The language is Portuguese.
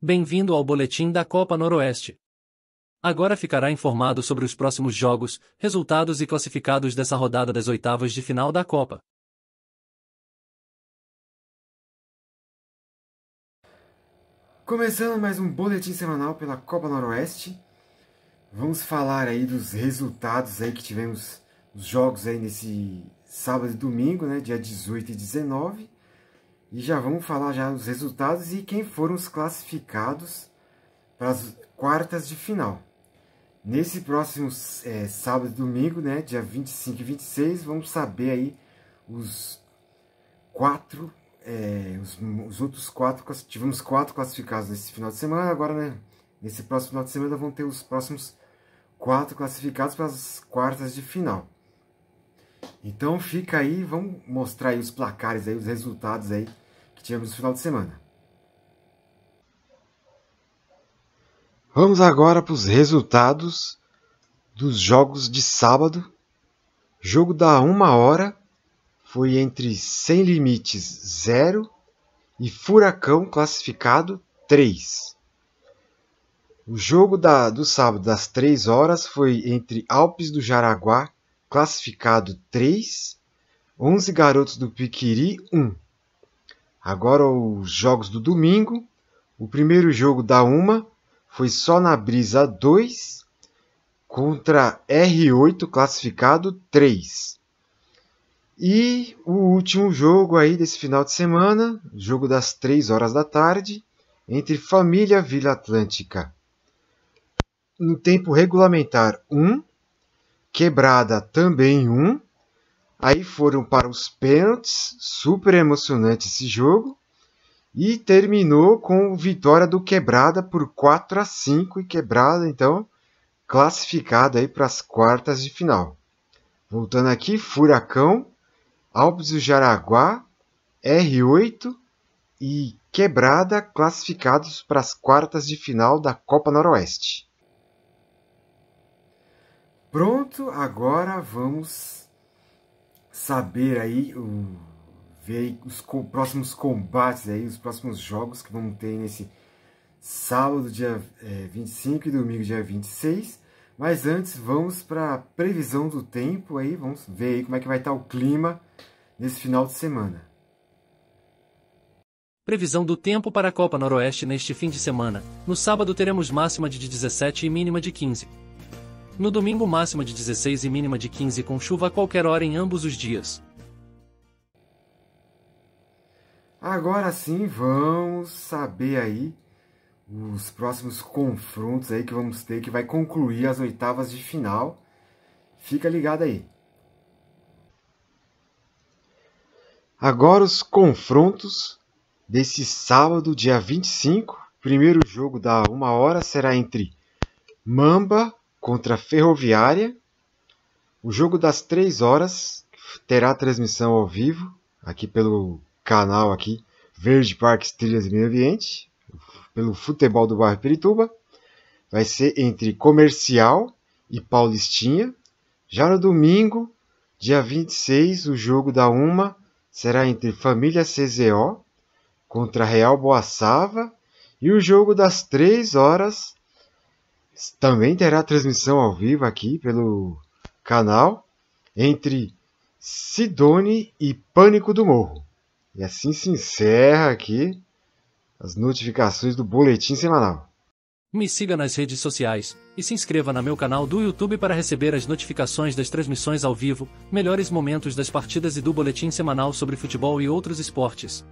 Bem-vindo ao boletim da Copa Noroeste. Agora ficará informado sobre os próximos jogos, resultados e classificados dessa rodada das oitavas de final da Copa. Começando mais um boletim semanal pela Copa Noroeste. Vamos falar aí dos resultados aí que tivemos os jogos aí nesse sábado e domingo, né, dia 18 e 19. E já vamos falar já os resultados e quem foram os classificados para as quartas de final. Nesse próximo é, sábado e domingo, né, dia 25 e 26, vamos saber aí os quatro, é, os, os, outros quatro, tivemos quatro classificados nesse final de semana, agora né, nesse próximo final de semana vão ter os próximos quatro classificados para as quartas de final. Então fica aí, vamos mostrar aí os placares aí, os resultados aí que tivemos no final de semana. Vamos agora para os resultados dos jogos de sábado. Jogo da uma hora foi entre Sem Limites 0 e Furacão classificado 3. O jogo da, do sábado das 3 horas foi entre Alpes do Jaraguá Classificado 3, 11 Garotos do Piquiri 1. Agora os jogos do domingo. O primeiro jogo da uma foi só na brisa 2 contra R8 classificado 3. E o último jogo aí desse final de semana, jogo das 3 horas da tarde, entre Família Vila Atlântica. No tempo regulamentar 1, um, quebrada também um. Aí foram para os pênaltis, super emocionante esse jogo. E terminou com vitória do Quebrada por 4 a 5 e Quebrada então classificado aí para as quartas de final. Voltando aqui, Furacão, Alpes do Jaraguá, R8 e Quebrada classificados para as quartas de final da Copa Noroeste. Pronto, agora vamos saber aí o ver os co próximos combates aí, os próximos jogos que vamos ter nesse sábado dia é, 25 e domingo dia 26. Mas antes vamos para a previsão do tempo aí, vamos ver aí como é que vai estar tá o clima nesse final de semana. Previsão do tempo para a Copa Noroeste neste fim de semana. No sábado teremos máxima de 17 e mínima de 15. No domingo máxima de 16 e mínima de 15 com chuva a qualquer hora em ambos os dias. Agora sim vamos saber aí os próximos confrontos aí que vamos ter que vai concluir as oitavas de final. Fica ligado aí. Agora os confrontos desse sábado, dia 25. Primeiro jogo da uma hora será entre Mamba contra a Ferroviária. O jogo das 3 horas terá transmissão ao vivo aqui pelo canal aqui Verde Parques Trilhas e Meio Ambiente, pelo Futebol do Bairro Pirituba. Vai ser entre Comercial e Paulistinha. Já no domingo, dia 26, o jogo da Uma será entre Família CZO contra Real Boaçava. E o jogo das 3 horas também terá transmissão ao vivo aqui pelo canal entre Sidone e Pânico do Morro. E assim se encerra aqui as notificações do boletim semanal. Me siga nas redes sociais e se inscreva no meu canal do YouTube para receber as notificações das transmissões ao vivo, melhores momentos das partidas e do boletim semanal sobre futebol e outros esportes.